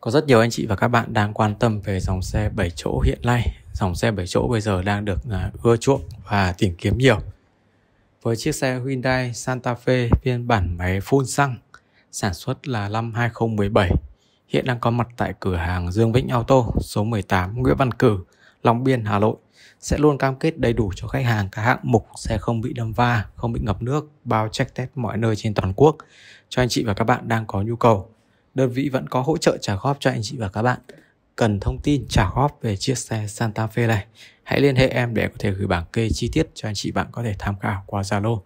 Có rất nhiều anh chị và các bạn đang quan tâm về dòng xe 7 chỗ hiện nay. Dòng xe 7 chỗ bây giờ đang được à, ưa chuộng và tìm kiếm nhiều. Với chiếc xe Hyundai Santa Fe phiên bản máy phun xăng sản xuất là năm 2017 hiện đang có mặt tại cửa hàng Dương Vĩnh Auto số 18 Nguyễn Văn Cử, Long Biên, Hà Nội sẽ luôn cam kết đầy đủ cho khách hàng các hạng mục xe không bị đâm va, không bị ngập nước, bao check test mọi nơi trên toàn quốc cho anh chị và các bạn đang có nhu cầu đơn vị vẫn có hỗ trợ trả góp cho anh chị và các bạn. Cần thông tin trả góp về chiếc xe Santa Fe này, hãy liên hệ em để có thể gửi bảng kê chi tiết cho anh chị bạn có thể tham khảo qua Zalo.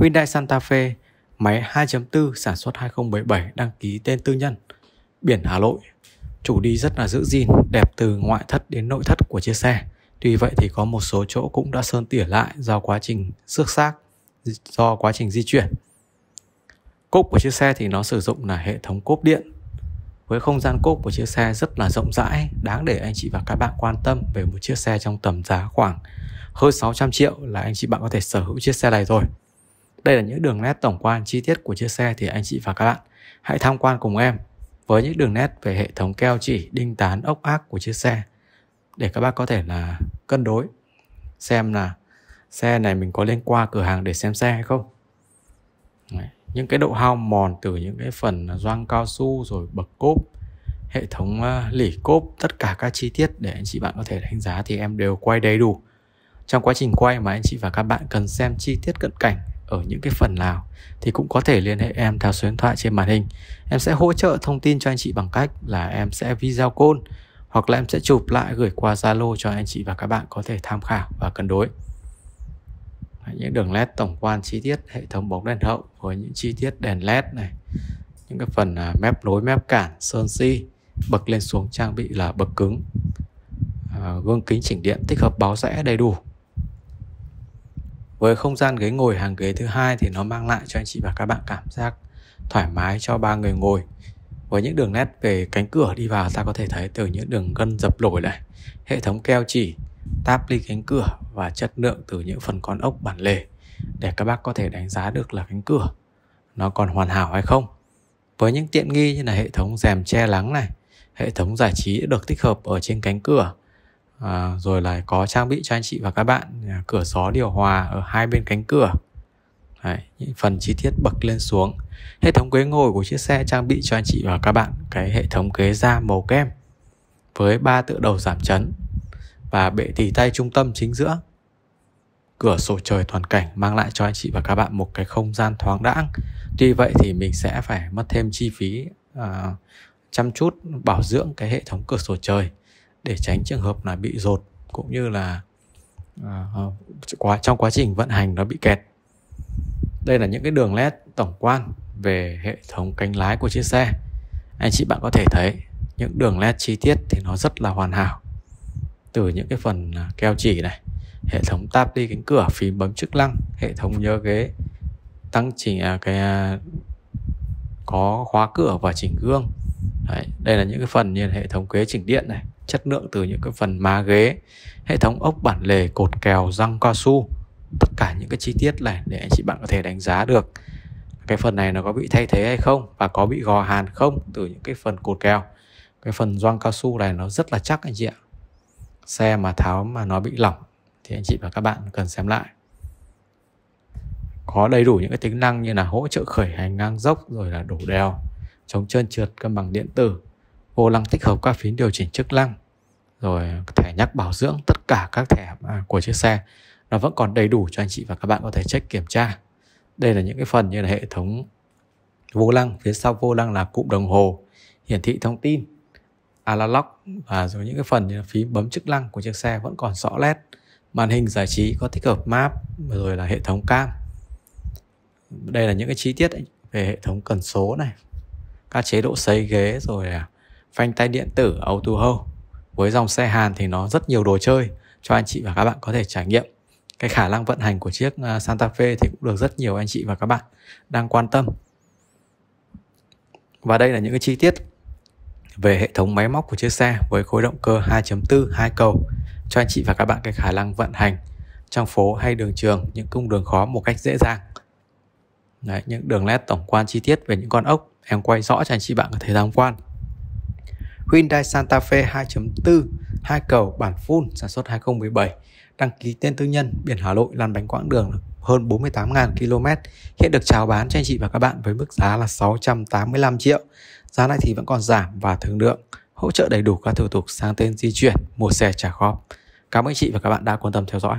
Hyundai Santa Fe, máy 2.4 sản xuất 2017 đăng ký tên tư nhân, biển Hà Nội. Chủ đi rất là giữ gìn, đẹp từ ngoại thất đến nội thất của chiếc xe. Tuy vậy thì có một số chỗ cũng đã sơn tỉa lại do quá trình xước xác, do quá trình di chuyển cốp của chiếc xe thì nó sử dụng là hệ thống cốp điện với không gian cốp của chiếc xe rất là rộng rãi đáng để anh chị và các bạn quan tâm về một chiếc xe trong tầm giá khoảng hơn 600 triệu là anh chị bạn có thể sở hữu chiếc xe này rồi đây là những đường nét tổng quan chi tiết của chiếc xe thì anh chị và các bạn hãy tham quan cùng em với những đường nét về hệ thống keo chỉ đinh tán ốc ác của chiếc xe để các bác có thể là cân đối xem là xe này mình có lên qua cửa hàng để xem xe hay không Đấy những cái độ hao mòn từ những cái phần à, doang cao su rồi bậc cốp hệ thống à, lỉ cốp tất cả các chi tiết để anh chị bạn có thể đánh giá thì em đều quay đầy đủ trong quá trình quay mà anh chị và các bạn cần xem chi tiết cận cảnh ở những cái phần nào thì cũng có thể liên hệ em theo số điện thoại trên màn hình em sẽ hỗ trợ thông tin cho anh chị bằng cách là em sẽ video call hoặc là em sẽ chụp lại gửi qua Zalo cho anh chị và các bạn có thể tham khảo và cân đối những đường led tổng quan chi tiết hệ thống bóng đèn hậu với những chi tiết đèn led này những cái phần à, mép nối mép cản sơn si bậc lên xuống trang bị là bậc cứng à, gương kính chỉnh điện tích hợp báo rẽ đầy đủ với không gian ghế ngồi hàng ghế thứ hai thì nó mang lại cho anh chị và các bạn cảm giác thoải mái cho ba người ngồi với những đường nét về cánh cửa đi vào ta có thể thấy từ những đường gân dập nổi này hệ thống keo chỉ táp ly cánh cửa và chất lượng từ những phần con ốc bản lề để các bác có thể đánh giá được là cánh cửa nó còn hoàn hảo hay không. Với những tiện nghi như là hệ thống rèm che lắng này, hệ thống giải trí được tích hợp ở trên cánh cửa, à, rồi lại có trang bị cho anh chị và các bạn à, cửa gió điều hòa ở hai bên cánh cửa. Đấy, những phần chi tiết bậc lên xuống hệ thống ghế ngồi của chiếc xe trang bị cho anh chị và các bạn cái hệ thống ghế da màu kem với ba tựa đầu giảm chấn và bệ tỳ tay trung tâm chính giữa. Cửa sổ trời toàn cảnh mang lại cho anh chị và các bạn một cái không gian thoáng đãng. Tuy vậy thì mình sẽ phải mất thêm chi phí à, chăm chút bảo dưỡng cái hệ thống cửa sổ trời để tránh trường hợp là bị rột cũng như là à, ờ, quá trong quá trình vận hành nó bị kẹt. Đây là những cái đường led tổng quan về hệ thống cánh lái của chiếc xe. Anh chị bạn có thể thấy những đường led chi tiết thì nó rất là hoàn hảo từ những cái phần à, keo chỉ này hệ thống tap đi cánh cửa phím bấm chức năng hệ thống nhớ ghế tăng chỉnh à, cái à, có khóa cửa và chỉnh gương Đấy, đây là những cái phần như hệ thống ghế chỉnh điện này chất lượng từ những cái phần má ghế hệ thống ốc bản lề cột kèo răng cao su tất cả những cái chi tiết này để anh chị bạn có thể đánh giá được cái phần này nó có bị thay thế hay không và có bị gò hàn không từ những cái phần cột kèo cái phần răng cao su này nó rất là chắc anh chị ạ xe mà tháo mà nó bị lỏng thì anh chị và các bạn cần xem lại có đầy đủ những cái tính năng như là hỗ trợ khởi hành ngang dốc rồi là đổ đèo chống trơn trượt cân bằng điện tử vô lăng tích hợp các phím điều chỉnh chức năng rồi thẻ nhắc bảo dưỡng tất cả các thẻ của chiếc xe nó vẫn còn đầy đủ cho anh chị và các bạn có thể check kiểm tra đây là những cái phần như là hệ thống vô lăng phía sau vô lăng là cụm đồng hồ hiển thị thông tin analog và rồi những cái phần như là phím bấm chức năng của chiếc xe vẫn còn rõ nét màn hình giải trí có tích hợp map rồi là hệ thống cam đây là những cái chi tiết về hệ thống cần số này các chế độ sấy ghế rồi phanh tay điện tử auto hold với dòng xe Hàn thì nó rất nhiều đồ chơi cho anh chị và các bạn có thể trải nghiệm cái khả năng vận hành của chiếc à, Santa Fe thì cũng được rất nhiều anh chị và các bạn đang quan tâm và đây là những cái chi tiết về hệ thống máy móc của chiếc xe với khối động cơ 2.4 hai cầu cho anh chị và các bạn cái khả năng vận hành trong phố hay đường trường những cung đường khó một cách dễ dàng. Đấy, những đường nét tổng quan chi tiết về những con ốc em quay rõ cho anh chị bạn có thể tham quan. Hyundai Santa Fe 2.4 hai cầu bản full sản xuất 2017 đăng ký tên tư nhân biển Hà Nội lăn bánh quãng đường hơn 48.000 km hiện được chào bán cho anh chị và các bạn với mức giá là 685 triệu giá này thì vẫn còn giảm và thương lượng, hỗ trợ đầy đủ các thủ tục sang tên di chuyển, mua xe trả góp. Cảm ơn chị và các bạn đã quan tâm theo dõi.